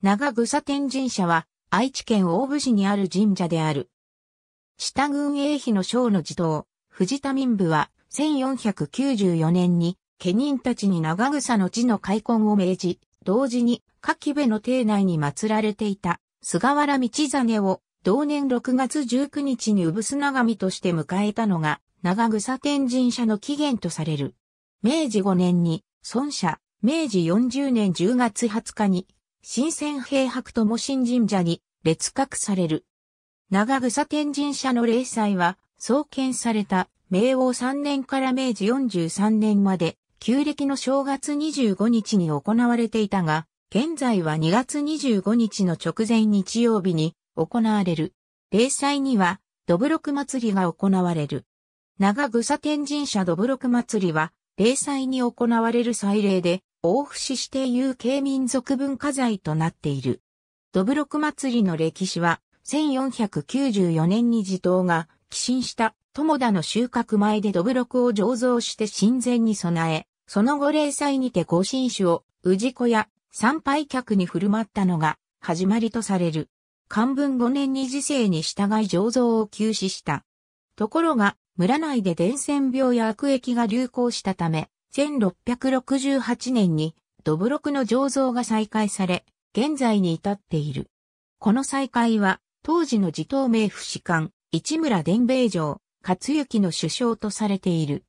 長草天神社は、愛知県大府市にある神社である。下軍営費の章の地頭、藤田民部は、1494年に、家人たちに長草の地の開墾を命じ、同時に、柿部の邸内に祀られていた、菅原道真を、同年6月19日に産長身として迎えたのが、長草天神社の起源とされる。明治5年に、孫社、明治40年10月20日に、新鮮平白とも新神社に列格される。長草天神社の霊祭は、創建された明王3年から明治43年まで、旧暦の正月25日に行われていたが、現在は2月25日の直前日曜日に行われる。霊祭には、どぶろく祭りが行われる。長草天神社どぶろく祭りは、霊祭に行われる祭礼で、大伏指定有形民族文化財となっている。どぶろく祭りの歴史は、1494年に地頭が寄進した友田の収穫前でどぶろくを醸造して神前に備え、その後霊祭にてご進酒を氏子や参拝客に振る舞ったのが始まりとされる。漢文5年に時世に従い醸造を休止した。ところが、村内で伝染病や悪疫が流行したため、1668年にドブロクの醸造が再開され、現在に至っている。この再開は、当時の自頭名府士官、市村伝兵衛城、勝行の首相とされている。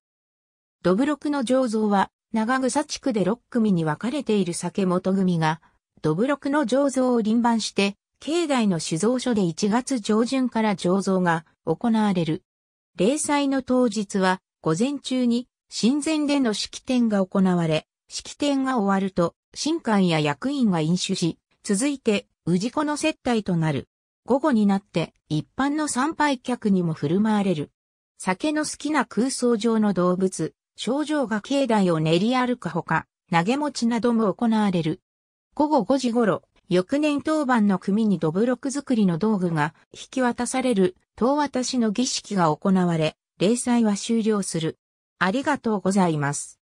ドブロクの醸造は、長草地区で6組に分かれている酒元組が、ドブロクの醸造を臨番して、境内の酒造所で1月上旬から醸造が行われる。例祭の当日は、午前中に神前での式典が行われ、式典が終わると、神官や役員が飲酒し、続いて、氏子の接待となる。午後になって、一般の参拝客にも振る舞われる。酒の好きな空想上の動物、症状が境内を練り歩くほか、投げ持ちなども行われる。午後5時頃、翌年当番の組にどぶろく作りの道具が引き渡される、当渡しの儀式が行われ、礼祭は終了する。ありがとうございます。